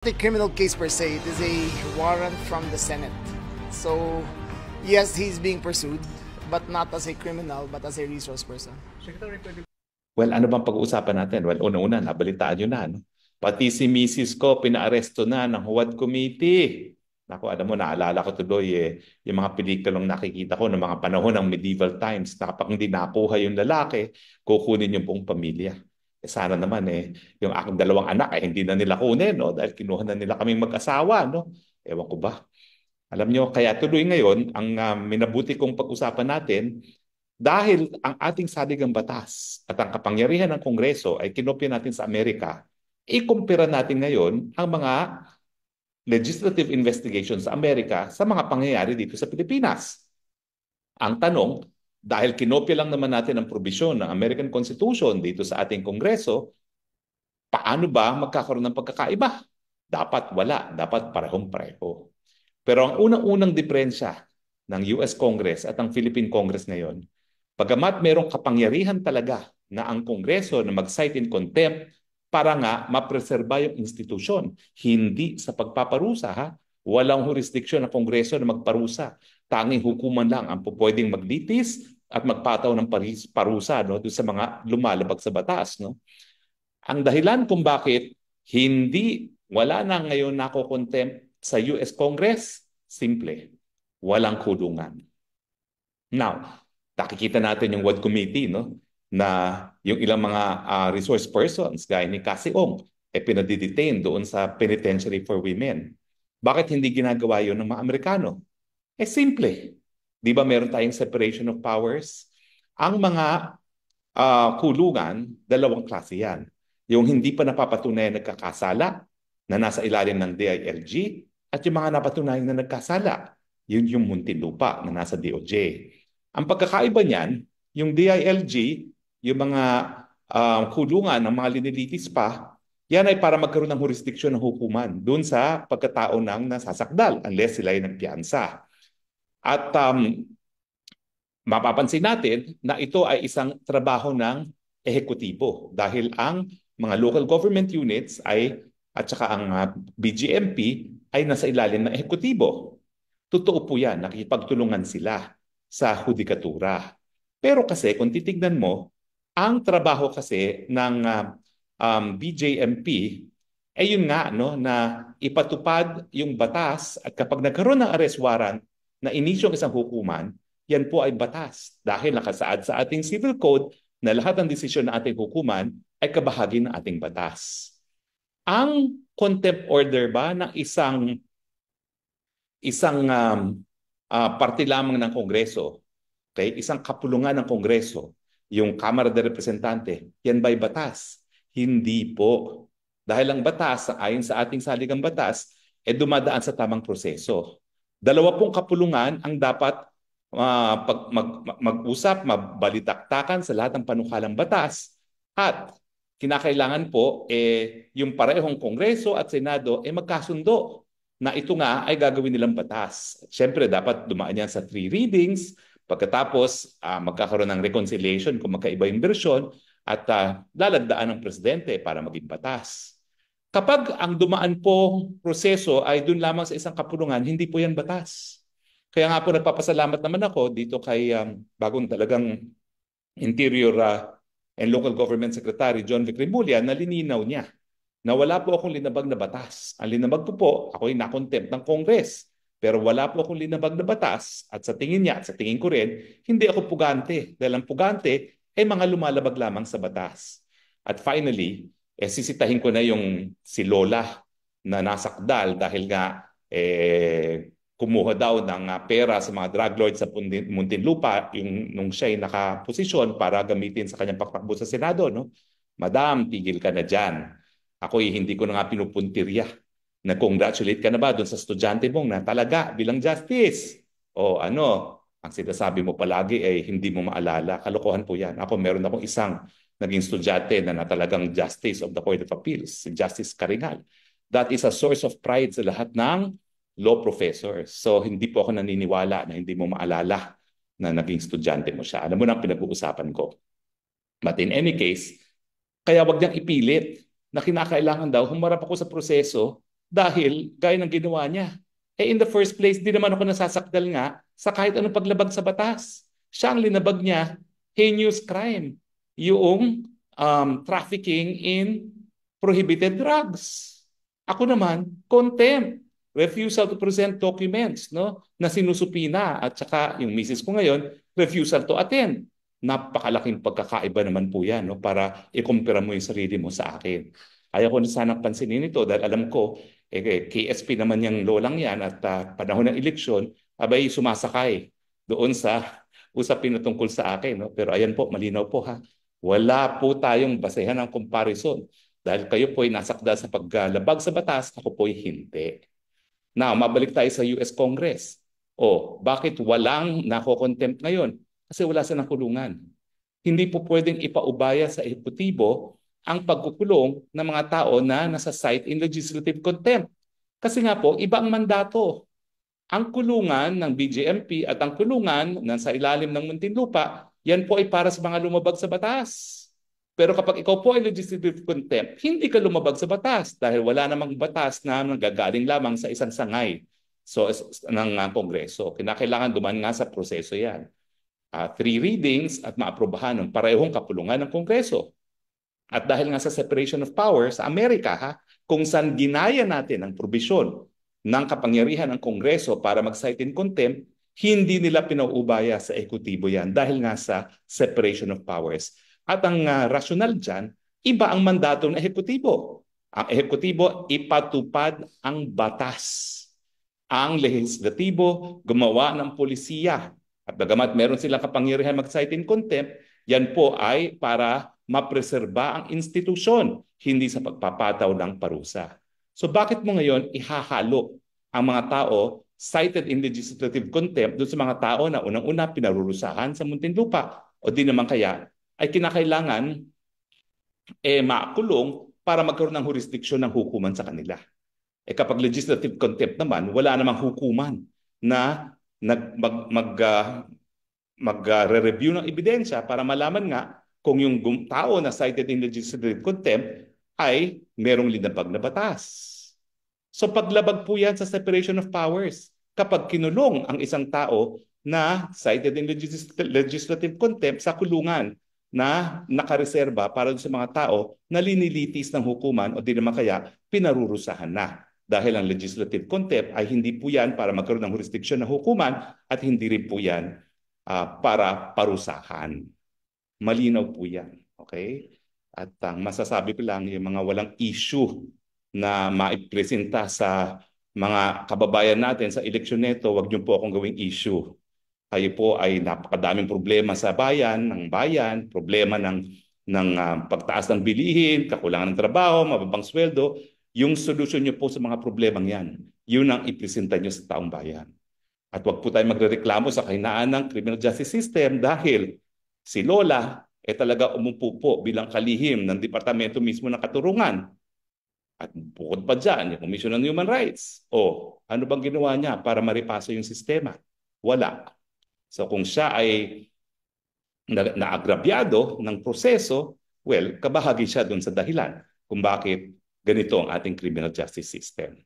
The criminal case per se, it is a warrant from the Senate. So, yes, he's being pursued, but not as a criminal, but as a resource person. Well, ano bang pag-uusapan natin? Well, una-una, nabalitaan niyo na. No? Pati si Mrs. ko, pinaaresto na ng Huwad Committee. Nako, alam mo, naalala ko tuloy eh, yung mga pelikulang nakikita ko ng mga panahon ng medieval times na kapag hindi nakuha yung lalaki, kukunin yung buong pamilya. Eh, sana naman eh, yung aking dalawang anak ay eh, hindi na nila kunin no? dahil kinuha na nila kaming mag-asawa. No? Ewan ko ba. Alam nyo, kaya tuloy ngayon, ang uh, minabuti kong pag-usapan natin, dahil ang ating saligang batas at ang kapangyarihan ng Kongreso ay kinopya natin sa Amerika, ikumpira natin ngayon ang mga legislative investigations sa Amerika sa mga pangyayari dito sa Pilipinas. Ang tanong, dahil kinopya lang naman natin ang provision ng American Constitution dito sa ating Kongreso, paano ba magkakaroon ng pagkakaiba? Dapat wala, dapat parehong-pareho. Pero ang unang-unang diferensya ng US Congress at ang Philippine Congress ngayon, pagamat merong kapangyarihan talaga na ang Kongreso na mag-cite in contempt para nga mapreserba yung institusyon, hindi sa pagpaparusa ha, Walang jurisdiction na Kongreso na magparusa tanging hukuman lang ang pwedeng maglitis at magpataw ng parusa no doon sa mga lumalabag sa batas no ang dahilan kung bakit hindi wala na ngayon nako contempt sa US Congress simple walang kulungan now nakikita natin yung WAD committee no na yung ilang mga uh, resource persons gaya ni Cassie Ong eh pinadedetain doon sa Penitentiary for Women. Bakit hindi ginagawa yon ng mga Amerikano? Eh simple. Di ba meron tayong separation of powers? Ang mga uh, kulungan, dalawang klase yan. Yung hindi pa napapatunay na nagkakasala, na nasa ilalim ng DILG, at yung mga napatunay na nagkasala, yun yung muntinlupa na nasa DOJ. Ang pagkakaiba niyan, yung DILG, yung mga um, kulungan ng mga linilitis pa, yan ay para magkaroon ng jurisdiction ng hukuman doon sa pagkatao ng nasasakdal unless sila ay nagpiansa. At um, mapapansin natin na ito ay isang trabaho ng ehekutibo dahil ang mga local government units ay at saka ang uh, ah, BGMP ay nasa ilalim ng ehekutibo. Totoo po yan, nakipagtulungan sila sa hudikatura. Pero kasi kung titignan mo, ang trabaho kasi ng uh, um, BJMP ay eh yun nga no, na ipatupad yung batas at kapag nagkaroon ng arrest warrant, na inisyo ng isang hukuman, yan po ay batas dahil nakasaad sa ating civil code na lahat ng desisyon ng ating hukuman ay kabahagi ng ating batas. Ang contempt order ba ng isang isang um, uh, parte lamang ng Kongreso, okay? isang kapulungan ng Kongreso, yung Kamara de Representante, yan ba'y batas? Hindi po. Dahil ang batas, ayon sa ating saligang batas, eh dumadaan sa tamang proseso. Dalawa pong kapulungan ang dapat uh, pag, mag, mag-usap, mabalitaktakan sa lahat ng panukalang batas. At kinakailangan po eh, yung parehong Kongreso at Senado eh, magkasundo na ito nga ay gagawin nilang batas. Siyempre, dapat dumaan yan sa three readings. Pagkatapos, uh, magkakaroon ng reconciliation kung magkaiba yung version at uh, ah, lalagdaan ng presidente para maging batas. Kapag ang dumaan po proseso ay doon lamang sa isang kapulungan, hindi po yan batas. Kaya nga po nagpapasalamat naman ako dito kay um, bagong talagang Interior uh, and Local Government Secretary John Vicremulia na lininaw niya na wala po akong linabag na batas. Ang linabag ko po, po, ay nakontempt ng Congress. Pero wala po akong linabag na batas at sa tingin niya at sa tingin ko rin, hindi ako pugante. Dahil ang pugante ay mga lumalabag lamang sa batas. At finally, eh sisitahin ko na yung si Lola na nasakdal dahil nga eh, kumuha daw ng uh, pera sa mga drug lord sa Muntinlupa yung nung siya ay nakaposisyon para gamitin sa kanyang pagtakbo sa Senado no Madam tigil ka na diyan ako eh, hindi ko na nga pinupuntirya na congratulate ka na ba doon sa estudyante mong na talaga bilang justice o ano ang sinasabi mo palagi ay eh, hindi mo maalala kalokohan po yan ako meron akong isang naging estudyante na, na talagang Justice of the Court of Appeals, si Justice Karingal. That is a source of pride sa lahat ng law professors. So hindi po ako naniniwala na hindi mo maalala na naging estudyante mo siya. Alam mo na ang pinag-uusapan ko. But in any case, kaya wag niyang ipilit na kinakailangan daw humarap ako sa proseso dahil gaya ng ginawa niya. Eh in the first place, di naman ako nasasakdal nga sa kahit anong paglabag sa batas. Siya ang linabag niya, heinous crime yung um, trafficking in prohibited drugs. Ako naman, contempt, refusal to present documents no na sinusupina at saka yung misis ko ngayon, refusal to attend. Napakalaking pagkakaiba naman po yan no, para ikumpira mo yung sarili mo sa akin. Ayaw ko na sana pansinin ito dahil alam ko, eh, eh KSP naman yung lolang yan at uh, panahon ng eleksyon, abay sumasakay doon sa usapin na tungkol sa akin. No? Pero ayan po, malinaw po ha. Wala po tayong basehan ng comparison dahil kayo po ay nasakda sa paglabag sa batas, ako po ay hindi. Now, mabalik tayo sa US Congress. O, bakit walang nako-contempt ngayon? Kasi wala sa nakulungan. Hindi po pwedeng ipaubaya sa ehekutibo ang pagkukulong ng mga tao na nasa site in legislative contempt. Kasi nga po, iba ang mandato. Ang kulungan ng BJMP at ang kulungan ng sa ilalim ng Muntinlupa yan po ay para sa mga lumabag sa batas. Pero kapag ikaw po ay legislative contempt, hindi ka lumabag sa batas dahil wala namang batas na nanggagaling lamang sa isang sangay so, ng uh, Kongreso. Kinakailangan duman nga sa proseso yan. Uh, three readings at maaprobahan ng parehong kapulungan ng Kongreso. At dahil nga sa separation of powers sa Amerika, ha, kung saan ginaya natin ang probisyon ng kapangyarihan ng Kongreso para mag-cite in contempt, hindi nila pinauubaya sa ekutibo yan dahil nga sa separation of powers. At ang uh, rasyonal dyan, iba ang mandato ng ekutibo. Ang ekutibo, ipatupad ang batas. Ang lehislatibo, gumawa ng polisiya. At bagamat meron silang kapangyarihan mag-cite in contempt, yan po ay para mapreserba ang institusyon, hindi sa pagpapataw ng parusa. So bakit mo ngayon ihahalo ang mga tao cited in legislative contempt doon sa mga tao na unang-una pinarurusahan sa muntin lupa o di naman kaya ay kinakailangan eh, makulong para magkaroon ng jurisdiction ng hukuman sa kanila. Eh kapag legislative contempt naman, wala namang hukuman na nag, mag, mag, uh, ah, mag-review ng ebidensya para malaman nga kung yung tao na cited in legislative contempt ay merong linabag na batas. So paglabag po yan sa separation of powers. Kapag kinulong ang isang tao na cited in legis- legislative contempt sa kulungan na nakareserba para sa mga tao na linilitis ng hukuman o di naman kaya pinarurusahan na. Dahil ang legislative contempt ay hindi po yan para magkaroon ng jurisdiction na hukuman at hindi rin po yan uh, para parusahan. Malinaw po yan. Okay? At ang uh, masasabi ko lang yung mga walang issue na maipresenta sa mga kababayan natin sa eleksyon nito, wag niyo po akong gawing issue. Kayo po ay napakadaming problema sa bayan, ng bayan, problema ng ng uh, pagtaas ng bilihin, kakulangan ng trabaho, mababang sweldo, yung solusyon niyo po sa mga problemang yan, yun ang ipresenta niyo sa taong bayan. At wag po tayo magrereklamo sa kahinaan ng criminal justice system dahil si Lola eh talaga umupo po bilang kalihim ng departamento mismo ng katurungan at bukod pa dyan, yung Commission on Human Rights. O, ano bang ginawa niya para maripasa yung sistema? Wala. So kung siya ay na- naagrabyado ng proseso, well, kabahagi siya doon sa dahilan kung bakit ganito ang ating criminal justice system.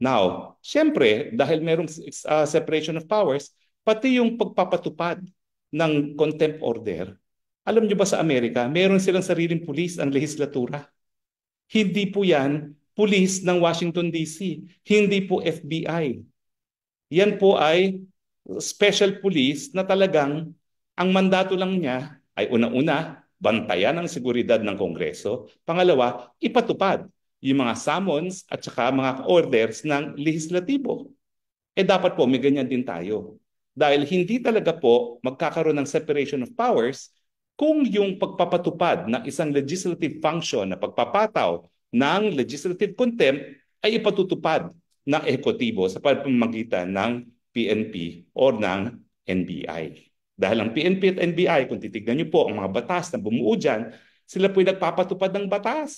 Now, siyempre, dahil merong uh, separation of powers, pati yung pagpapatupad ng contempt order, alam nyo ba sa Amerika, meron silang sariling pulis ang lehislatura. Hindi po yan pulis ng Washington DC, hindi po FBI. Yan po ay special police na talagang ang mandato lang niya ay una-una, bantayan ang seguridad ng Kongreso. Pangalawa, ipatupad yung mga summons at saka mga orders ng lehislatibo. Eh dapat po may ganyan din tayo. Dahil hindi talaga po magkakaroon ng separation of powers kung yung pagpapatupad ng isang legislative function na pagpapataw ng legislative contempt ay ipatutupad ng ekotibo sa pamamagitan ng PNP or ng NBI. Dahil ang PNP at NBI, kung titignan niyo po ang mga batas na bumuo dyan, sila po'y nagpapatupad ng batas.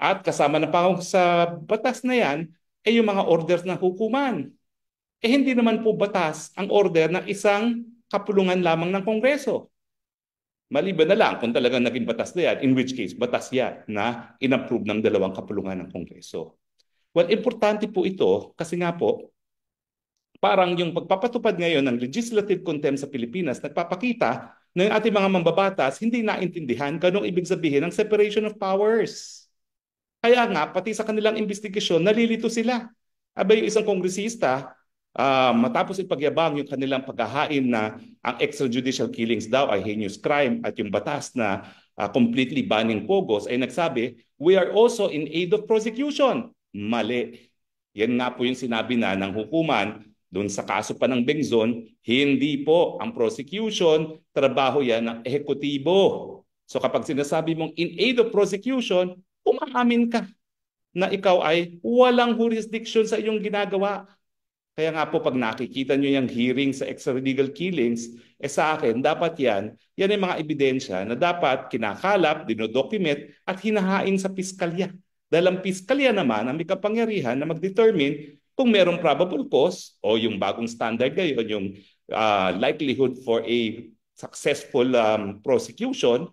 At kasama na pa sa batas na yan, ay yung mga orders ng hukuman. Eh hindi naman po batas ang order ng isang kapulungan lamang ng Kongreso. Maliban na lang kung talagang naging batas na yan, in which case, batas yan na inapprove ng dalawang kapulungan ng Kongreso. Well, importante po ito kasi nga po, parang yung pagpapatupad ngayon ng legislative contempt sa Pilipinas, nagpapakita na yung ating mga mambabatas hindi naintindihan kanong ibig sabihin ng separation of powers. Kaya nga, pati sa kanilang investigasyon, nalilito sila. Abay, yung isang kongresista, Uh, matapos ipagyabang yung kanilang paghahain na ang extrajudicial killings daw ay heinous crime at yung batas na uh, completely banning POGOS ay nagsabi, we are also in aid of prosecution. Mali. Yan nga po yung sinabi na ng hukuman doon sa kaso pa ng Bengzon, hindi po ang prosecution, trabaho yan ng ehekutibo. So kapag sinasabi mong in aid of prosecution, umaamin ka na ikaw ay walang jurisdiction sa iyong ginagawa kaya nga po pag nakikita nyo yung hearing sa extralegal killings, eh sa akin, dapat yan, yan yung mga ebidensya na dapat kinakalap, dinodocument, at hinahain sa piskalya. Dahil ang piskalya naman ang may kapangyarihan na mag-determine kung merong probable cause o yung bagong standard ngayon, yung uh, likelihood for a successful um, prosecution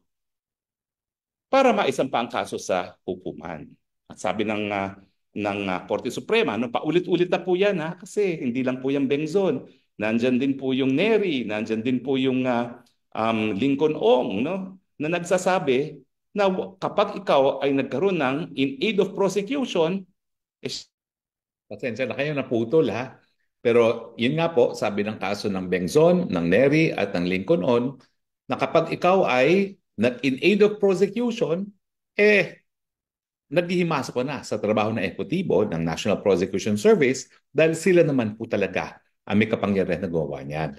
para maisang ang kaso sa hukuman. At sabi ng uh, ng uh, Korte Suprema. Ano, paulit-ulit na po yan ha, kasi hindi lang po yung Bengzon. Nandyan din po yung Neri, nandyan din po yung uh, um, Lincoln Ong no, na nagsasabi na kapag ikaw ay nagkaroon ng in aid of prosecution, is... Eh, pasensya na kayo naputol ha. Pero yun nga po, sabi ng kaso ng Bengzon, ng Neri at ng Lincoln Ong, na kapag ikaw ay nag-in aid of prosecution, eh naghihimasok na sa trabaho ng ekotibo ng National Prosecution Service dahil sila naman po talaga ang may kapangyarihan na gawa niyan.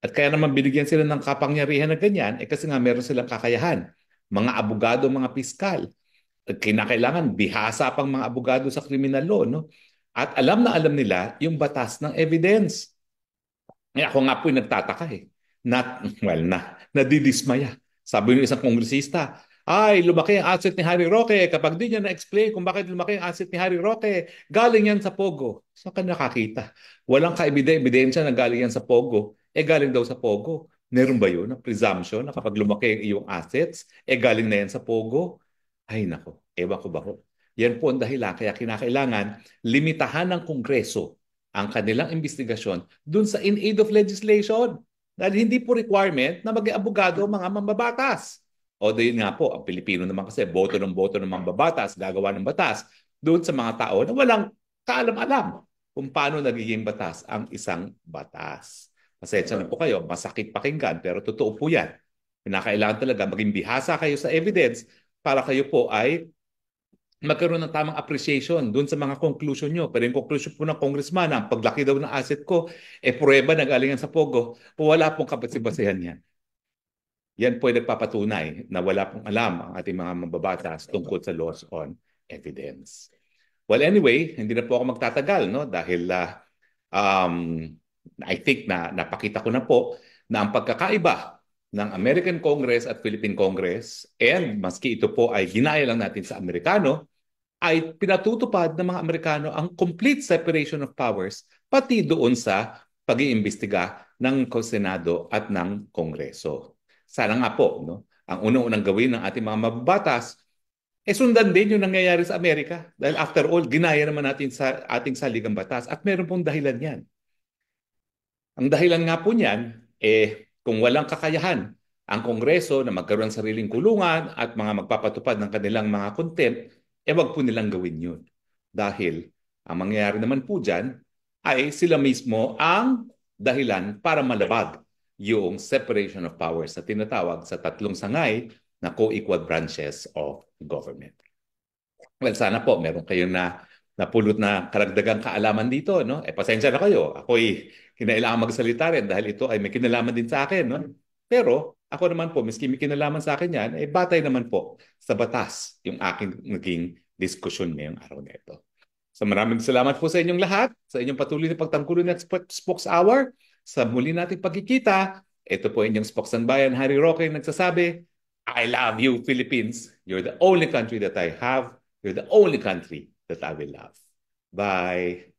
At kaya naman binigyan sila ng kapangyarihan na ganyan eh kasi nga meron silang kakayahan. Mga abogado, mga piskal. At Kinakailangan bihasa pang mga abogado sa criminal law. No? At alam na alam nila yung batas ng evidence. Eh, ako nga po yung nagtataka eh. Not, well, na, nadidismaya. Sabi ng isang kongresista, ay, lumaki ang asset ni Harry Roque. Kapag di niya na-explain kung bakit lumaki ang asset ni Harry Roque, galing yan sa Pogo. Saan ka nakakita? Walang ka-ebidensya na galing yan sa Pogo. Eh, galing daw sa Pogo. Meron ba yun? Na presumption na kapag lumaki ang iyong assets, eh, galing na yan sa Pogo? Ay, nako. Ewan ko ba ko. Yan po ang dahilan kaya kinakailangan limitahan ng Kongreso ang kanilang investigasyon dun sa in aid of legislation. Dahil hindi po requirement na mag-abogado ang mga mambabatas. O yun nga po, ang Pilipino naman kasi, boto ng boto ng mambabatas, gagawa ng batas doon sa mga tao na walang kaalam-alam kung paano nagiging batas ang isang batas. Pasensya na po kayo, masakit pakinggan, pero totoo po yan. Kinakailangan talaga maging bihasa kayo sa evidence para kayo po ay magkaroon ng tamang appreciation doon sa mga conclusion nyo. Pero yung conclusion po ng congressman, ang paglaki daw ng asset ko, e eh, prueba na galingan sa Pogo, wala pong kapasibasayan yan yan po ay nagpapatunay na wala pong alam ang ating mga mababatas tungkol sa laws on evidence. Well, anyway, hindi na po ako magtatagal no dahil uh, um, I think na napakita ko na po na ang pagkakaiba ng American Congress at Philippine Congress and maski ito po ay ginaya lang natin sa Amerikano ay pinatutupad ng mga Amerikano ang complete separation of powers pati doon sa pag-iimbestiga ng Senado at ng Kongreso. Sana nga po, no? ang unang-unang gawin ng ating mga mababatas, eh sundan din yung nangyayari sa Amerika. Dahil after all, ginaya naman natin sa ating saligang batas at meron pong dahilan yan. Ang dahilan nga po niyan, eh kung walang kakayahan ang Kongreso na magkaroon ng sariling kulungan at mga magpapatupad ng kanilang mga contempt, eh wag po nilang gawin yun. Dahil ang mangyayari naman po dyan ay sila mismo ang dahilan para malabag yung separation of powers na tinatawag sa tatlong sangay na co-equal branches of government. Well, sana po meron kayong na napulot na karagdagang kaalaman dito, no? Eh, pasensya na kayo. Ako'y kinailangan magsalita rin dahil ito ay may kinalaman din sa akin, no? Pero ako naman po, miski may kinalaman sa akin yan, eh batay naman po sa batas yung aking naging diskusyon ngayong araw na ito. So maraming salamat po sa inyong lahat, sa inyong patuloy na pagtangkulan at Spokes Hour. Sa muli nating pagkikita, ito po inyong spokesman bayan, Harry Roque, nagsasabi, I love you, Philippines. You're the only country that I have. You're the only country that I will love. Bye.